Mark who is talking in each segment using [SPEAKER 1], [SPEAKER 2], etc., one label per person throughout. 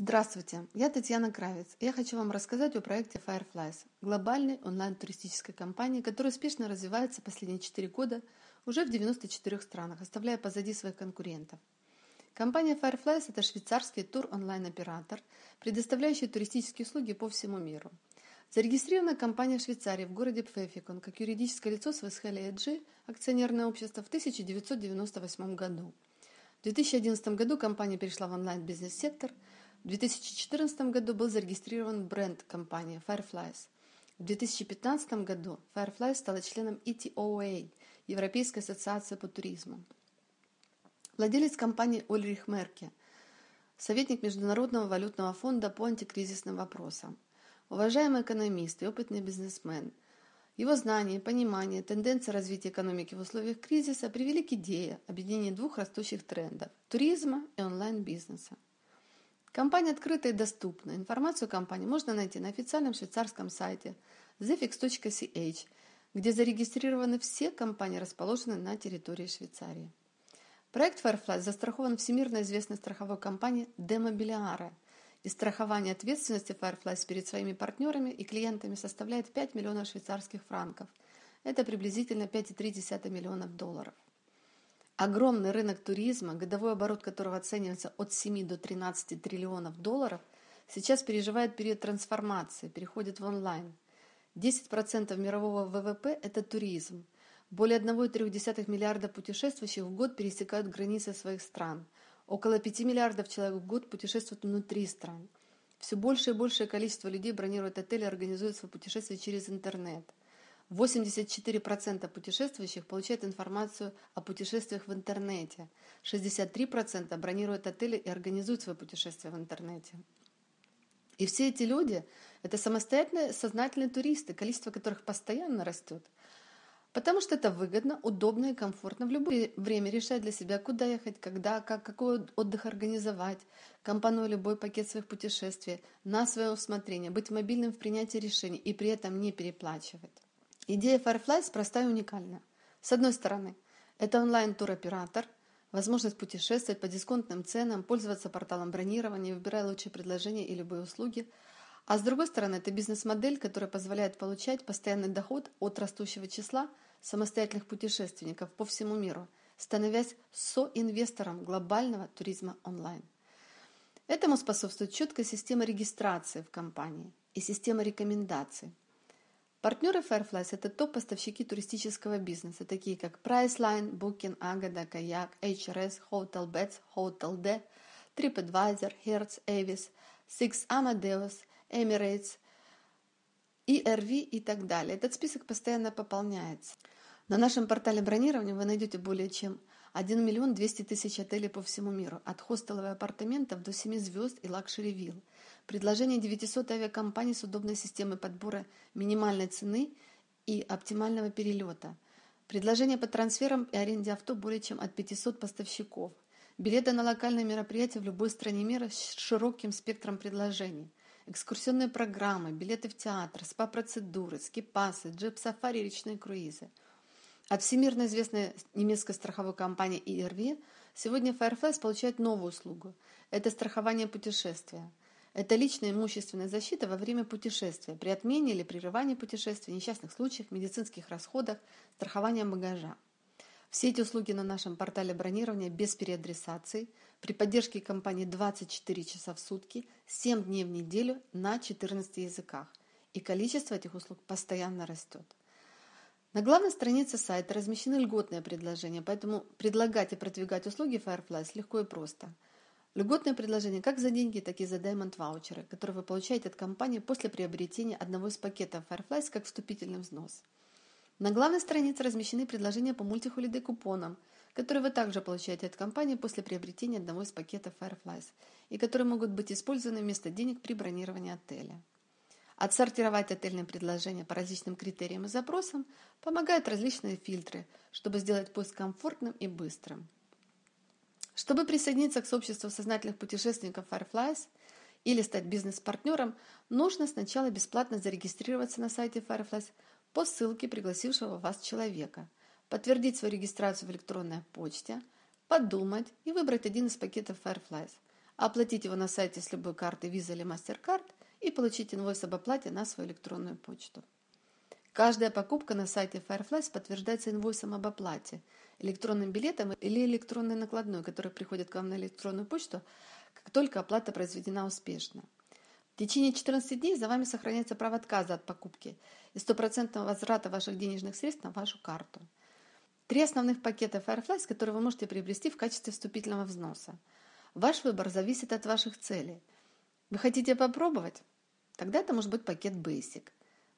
[SPEAKER 1] Здравствуйте, я Татьяна Кравец. Я хочу вам рассказать о проекте Fireflies, глобальной онлайн-туристической компании, которая успешно развивается последние 4 года уже в 94 странах, оставляя позади своих конкурентов. Компания Fireflies – это швейцарский тур-онлайн-оператор, предоставляющий туристические услуги по всему миру. Зарегистрирована компания в Швейцарии в городе Пфефикон как юридическое лицо с Весхелли AG, акционерное общество, в 1998 году. В 2011 году компания перешла в онлайн-бизнес-сектор – в 2014 году был зарегистрирован бренд компании Fireflies. В 2015 году Fireflies стала членом ETOA, Европейской ассоциации по туризму. Владелец компании Ольрих Мерке, советник Международного валютного фонда по антикризисным вопросам. Уважаемый экономист и опытный бизнесмен – его знания, понимание, тенденции развития экономики в условиях кризиса привели к идее объединения двух растущих трендов – туризма и онлайн-бизнеса. Компания открыта и доступна. Информацию о компании можно найти на официальном швейцарском сайте zefix.ch, где зарегистрированы все компании, расположенные на территории Швейцарии. Проект Firefly застрахован всемирно известной страховой компанией Демобилиара, и страхование ответственности Firefly перед своими партнерами и клиентами составляет 5 миллионов швейцарских франков. Это приблизительно 5,3 миллионов долларов. Огромный рынок туризма, годовой оборот которого оценивается от 7 до 13 триллионов долларов, сейчас переживает период трансформации, переходит в онлайн. 10% мирового ВВП – это туризм. Более 1,3 миллиарда путешествующих в год пересекают границы своих стран. Около 5 миллиардов человек в год путешествуют внутри стран. Все большее и большее количество людей бронирует отели и организуют свои путешествия через интернет. 84% путешествующих получают информацию о путешествиях в интернете. 63% бронируют отели и организуют свои путешествия в интернете. И все эти люди — это самостоятельные, сознательные туристы, количество которых постоянно растет. Потому что это выгодно, удобно и комфортно в любое время решать для себя, куда ехать, когда, как, какой отдых организовать, компонуя любой пакет своих путешествий на свое усмотрение, быть мобильным в принятии решений и при этом не переплачивать. Идея Fireflies простая и уникальна. С одной стороны, это онлайн-туроператор, возможность путешествовать по дисконтным ценам, пользоваться порталом бронирования, выбирая лучшие предложения и любые услуги. А с другой стороны, это бизнес-модель, которая позволяет получать постоянный доход от растущего числа самостоятельных путешественников по всему миру, становясь соинвестором глобального туризма онлайн. Этому способствует четкая система регистрации в компании и система рекомендаций – Партнеры Fairflies – это топ-поставщики туристического бизнеса, такие как Priceline, Booking, Agoda, Kayak, HRS, Hotelbeds, Hotel.d, TripAdvisor, Hertz, Avis, Six Amadeus, Emirates, ERV и так далее. Этот список постоянно пополняется. На нашем портале бронирования вы найдете более чем 1 миллион 200 тысяч отелей по всему миру, от хостелов и апартаментов до 7 звезд и лакшери вилл. Предложение 900 авиакомпаний с удобной системой подбора минимальной цены и оптимального перелета. Предложение по трансферам и аренде авто более чем от 500 поставщиков. Билеты на локальные мероприятия в любой стране мира с широким спектром предложений. Экскурсионные программы, билеты в театр, спа-процедуры, скипасы, джип-сафари, речные круизы – от всемирно известной немецкой страховой компании IRV e сегодня Firefest получает новую услугу – это страхование путешествия. Это личная имущественная защита во время путешествия, при отмене или прерывании путешествия, несчастных случаях, медицинских расходах, страхования багажа. Все эти услуги на нашем портале бронирования без переадресации, при поддержке компании 24 часа в сутки, 7 дней в неделю на 14 языках. И количество этих услуг постоянно растет. На главной странице сайта размещены льготные предложения, поэтому предлагать и продвигать услуги Fireflies легко и просто – Льготное предложение как за деньги, так и за Diamond ваучеры, которые вы получаете от компании после приобретения одного из пакетов Fireflies как вступительный взнос. На главной странице размещены предложения по мультихолидей купонам, которые вы также получаете от компании после приобретения одного из пакетов Fireflies и которые могут быть использованы вместо денег при бронировании отеля. Отсортировать отельные предложения по различным критериям и запросам помогают различные фильтры, чтобы сделать поиск комфортным и быстрым. Чтобы присоединиться к сообществу сознательных путешественников Fireflies или стать бизнес-партнером, нужно сначала бесплатно зарегистрироваться на сайте Fireflies по ссылке пригласившего вас человека, подтвердить свою регистрацию в электронной почте, подумать и выбрать один из пакетов Fireflies, оплатить его на сайте с любой карты Visa или MasterCard и получить инвойс об оплате на свою электронную почту. Каждая покупка на сайте Fireflies подтверждается инвойсом об оплате – электронным билетом или электронной накладной, которая приходит к вам на электронную почту, как только оплата произведена успешно. В течение 14 дней за вами сохраняется право отказа от покупки и стопроцентного возврата ваших денежных средств на вашу карту. Три основных пакета Fireflies, которые вы можете приобрести в качестве вступительного взноса. Ваш выбор зависит от ваших целей. Вы хотите попробовать? Тогда это может быть пакет Basic.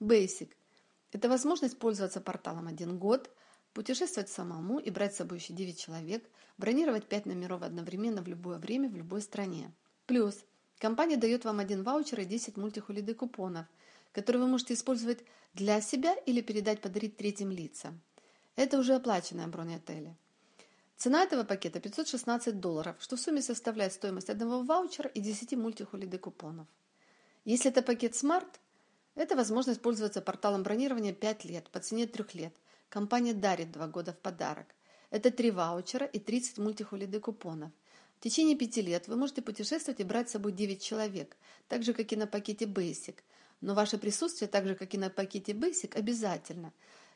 [SPEAKER 1] Basic – это возможность пользоваться порталом один год – Путешествовать самому и брать с собой еще 9 человек, бронировать 5 номеров одновременно в любое время в любой стране. Плюс, компания дает вам один ваучер и 10 мультихолидей купонов, которые вы можете использовать для себя или передать подарить третьим лицам. Это уже оплаченная бронь отеля. Цена этого пакета 516 долларов, что в сумме составляет стоимость одного ваучера и 10 мультихолидей купонов. Если это пакет Smart, это возможность пользоваться порталом бронирования 5 лет по цене 3 лет – Компания дарит два года в подарок. Это три ваучера и 30 мультихолиды купонов. В течение пяти лет вы можете путешествовать и брать с собой 9 человек, так же, как и на пакете Basic. Но ваше присутствие, так же, как и на пакете Basic, обязательно.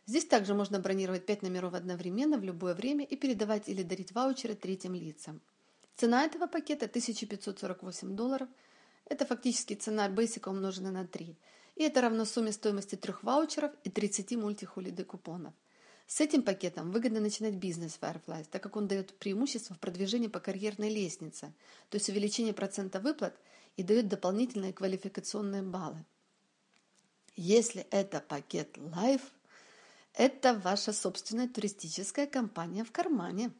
[SPEAKER 1] Здесь также можно бронировать 5 номеров одновременно в любое время и передавать или дарить ваучеры третьим лицам. Цена этого пакета 1548 долларов. Это фактически цена Basic умноженная на 3. И это равно сумме стоимости трех ваучеров и 30 мультихолиды купонов. С этим пакетом выгодно начинать бизнес Firefly, так как он дает преимущество в продвижении по карьерной лестнице, то есть увеличение процента выплат и дает дополнительные квалификационные баллы. Если это пакет Life, это ваша собственная туристическая компания в кармане.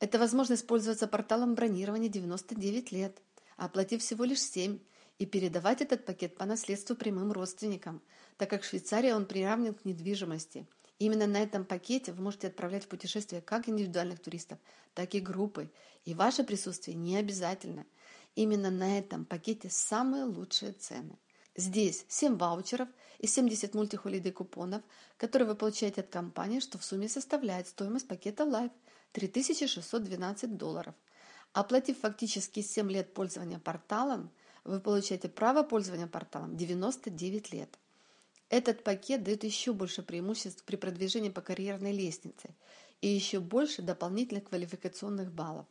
[SPEAKER 1] Это возможность пользоваться порталом бронирования 99 лет, оплатив всего лишь 7, и передавать этот пакет по наследству прямым родственникам, так как в Швейцарии он приравнен к недвижимости – Именно на этом пакете вы можете отправлять в путешествие как индивидуальных туристов, так и группы. И ваше присутствие не обязательно. Именно на этом пакете самые лучшие цены. Здесь 7 ваучеров и 70 мультихолидей купонов, которые вы получаете от компании, что в сумме составляет стоимость пакета Life 3612 долларов. Оплатив фактически 7 лет пользования порталом, вы получаете право пользования порталом 99 лет. Этот пакет дает еще больше преимуществ при продвижении по карьерной лестнице и еще больше дополнительных квалификационных баллов.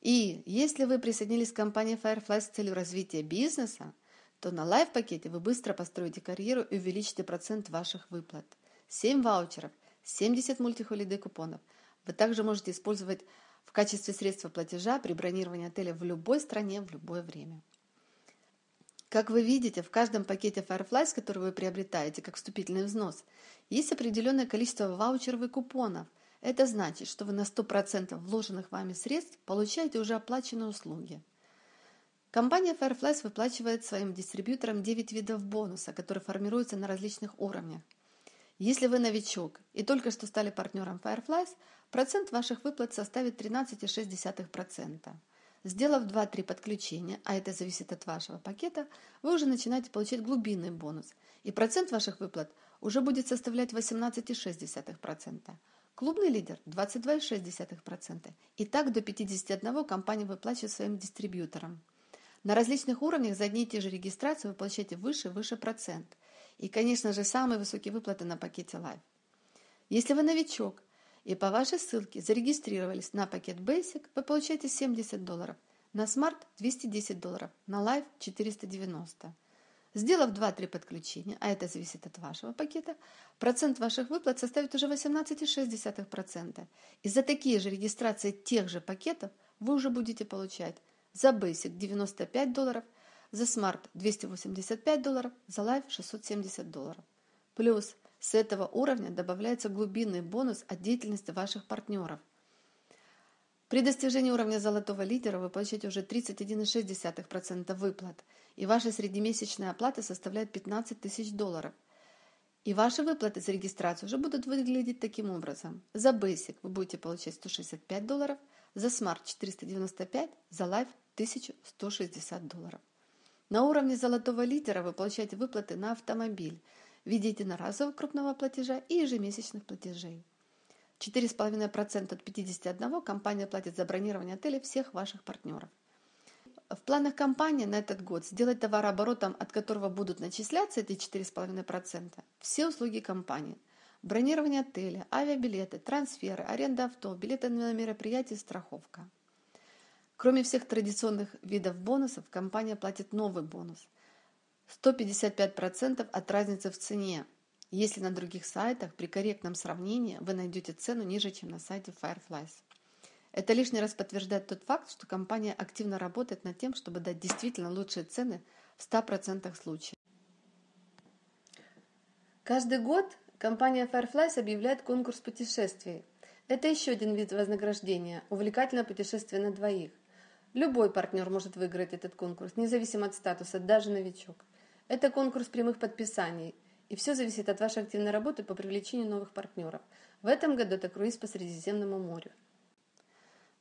[SPEAKER 1] И если вы присоединились к компании Firefly с целью развития бизнеса, то на лайв-пакете вы быстро построите карьеру и увеличите процент ваших выплат. 7 ваучеров, 70 мультихолидей купонов. Вы также можете использовать в качестве средства платежа при бронировании отеля в любой стране в любое время. Как вы видите, в каждом пакете Fireflies, который вы приобретаете как вступительный взнос, есть определенное количество ваучеров и купонов. Это значит, что вы на 100% вложенных вами средств получаете уже оплаченные услуги. Компания Fireflies выплачивает своим дистрибьюторам 9 видов бонуса, которые формируются на различных уровнях. Если вы новичок и только что стали партнером Fireflies, процент ваших выплат составит 13,6%. Сделав 2-3 подключения, а это зависит от вашего пакета, вы уже начинаете получать глубинный бонус, и процент ваших выплат уже будет составлять 18,6%. Клубный лидер – 22,6%. И так до 51 компания выплачивает своим дистрибьюторам. На различных уровнях за одни и те же регистрации вы получаете выше и выше процент. И, конечно же, самые высокие выплаты на пакете Live. Если вы новичок и по вашей ссылке зарегистрировались на пакет Basic, вы получаете 70 долларов. На смарт 210 долларов, на лайв 490. Сделав 2-3 подключения, а это зависит от вашего пакета, процент ваших выплат составит уже 18,6%. И за такие же регистрации тех же пакетов вы уже будете получать за Basic 95 долларов, за Smart 285 долларов, за Live 670 долларов. Плюс с этого уровня добавляется глубинный бонус от деятельности ваших партнеров – при достижении уровня золотого лидера вы получаете уже 31,6% выплат, и ваша среднемесячная оплата составляет 15 тысяч долларов. И ваши выплаты за регистрацию уже будут выглядеть таким образом. За Basic вы будете получать 165 долларов, за Smart 495, за Life 1160 долларов. На уровне золотого лидера вы получаете выплаты на автомобиль в виде единоразового крупного платежа и ежемесячных платежей. 4,5% от 51 компания платит за бронирование отелей всех ваших партнеров. В планах компании на этот год сделать товарооборотом, от которого будут начисляться эти 4,5%, все услуги компании. Бронирование отеля, авиабилеты, трансферы, аренда авто, билеты на мероприятия страховка. Кроме всех традиционных видов бонусов, компания платит новый бонус – 155% от разницы в цене – если на других сайтах при корректном сравнении вы найдете цену ниже, чем на сайте Fireflies. Это лишний раз подтверждает тот факт, что компания активно работает над тем, чтобы дать действительно лучшие цены в 100% случаев. Каждый год компания Fireflies объявляет конкурс путешествий. Это еще один вид вознаграждения – увлекательное путешествие на двоих. Любой партнер может выиграть этот конкурс, независимо от статуса, даже новичок. Это конкурс прямых подписаний – и все зависит от вашей активной работы по привлечению новых партнеров. В этом году это круиз по Средиземному морю.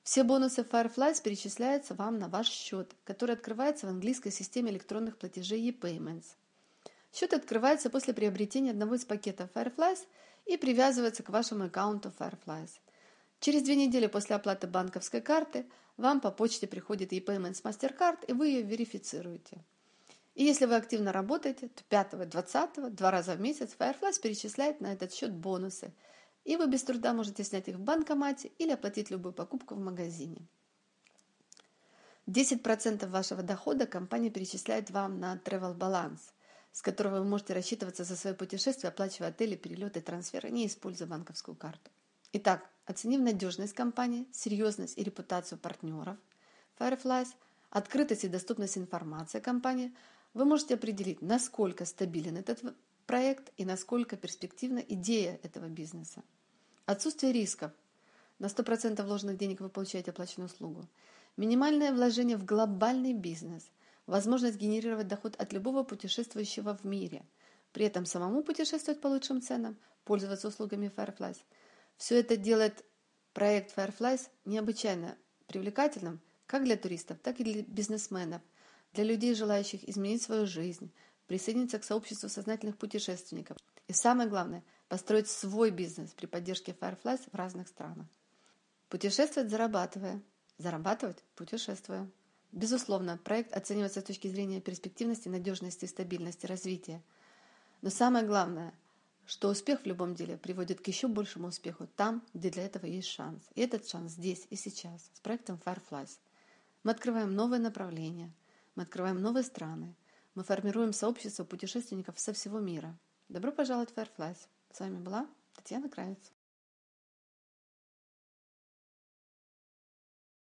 [SPEAKER 1] Все бонусы Fireflies перечисляются вам на ваш счет, который открывается в английской системе электронных платежей ePayments. Счет открывается после приобретения одного из пакетов Fireflies и привязывается к вашему аккаунту Fireflies. Через две недели после оплаты банковской карты вам по почте приходит ePayments MasterCard и вы ее верифицируете. И если вы активно работаете, то 5, 20, два раза в месяц Fireflies перечисляет на этот счет бонусы. И вы без труда можете снять их в банкомате или оплатить любую покупку в магазине. 10% вашего дохода компания перечисляет вам на Travel Balance, с которого вы можете рассчитываться за свое путешествие, оплачивая отели, перелеты, трансферы, не используя банковскую карту. Итак, оценив надежность компании, серьезность и репутацию партнеров Fireflies, открытость и доступность информации компании – вы можете определить, насколько стабилен этот проект и насколько перспективна идея этого бизнеса. Отсутствие рисков. На 100% вложенных денег вы получаете оплаченную услугу. Минимальное вложение в глобальный бизнес. Возможность генерировать доход от любого путешествующего в мире. При этом самому путешествовать по лучшим ценам, пользоваться услугами Fireflies. Все это делает проект Fireflies необычайно привлекательным как для туристов, так и для бизнесменов – для людей, желающих изменить свою жизнь, присоединиться к сообществу сознательных путешественников и, самое главное, построить свой бизнес при поддержке Fireflies в разных странах. Путешествовать, зарабатывая. Зарабатывать, путешествуя. Безусловно, проект оценивается с точки зрения перспективности, надежности, стабильности, развития. Но самое главное, что успех в любом деле приводит к еще большему успеху там, где для этого есть шанс. И этот шанс здесь и сейчас с проектом Fireflies. Мы открываем новые направления – мы открываем новые страны. Мы формируем сообщество путешественников со всего мира. Добро пожаловать в Fireflies. С вами была Татьяна Кравец.